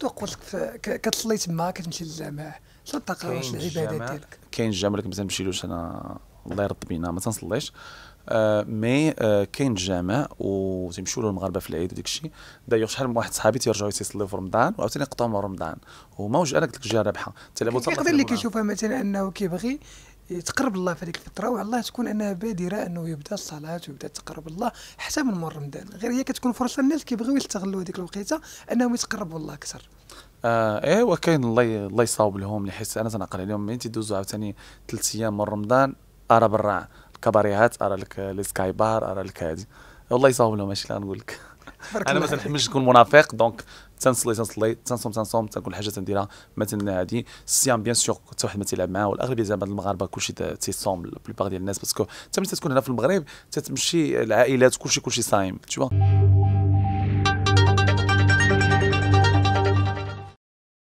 شنو لك كتصلي تما كتمشي للجامع شنو التقارير العبادات ديالك كاين الجامع ولكن ما نمشيلوش انا الله يرد بينا ما تنصليش آه مي آه كاين الجامع و تيمشيو المغاربه في العيد وداك الشيء دايوغ شحال من واحد صحابي تيرجعوا تيصليو في رمضان وعاوتاني يقطعوا من رمضان هما قلت لك ديك الجهه رابحه تلعبوا تيقدر اللي كيشوفها مثلا انه كيبغي يتقرب الله في هذيك الفتره وعلى الله تكون انها بادره انه يبدا الصلاه ويبدا تقرب الله حتى من مور رمضان غير هي كتكون فرصه الناس كيبغيو يستغلوا هذيك الوقيته انهم يتقربوا الله اكثر آه ايه كاين الله الله يصاوب لهم حس انا تنعقل عليهم من تيدوزوا عاوتاني ثلاث ايام من رمضان ارى برا الكباريهات ارى لك لي سكاي بار ارى لك هذه والله يصاوب لهم اش نقول لك انا ما تنحملش نكون منافق دونك تنصلي تنصلي تنصوم تنصوم تنكون حاجه تنديرها تن هادي الصيام بيان سور حتى واحد ما تيلعب معاه والاغلبيه زعما المغاربه كلشي تيصوم البلوبار ديال الناس باسكو حتى ملي تكون هنا في المغرب تتمشي العائلات كلشي كلشي صايم تشوف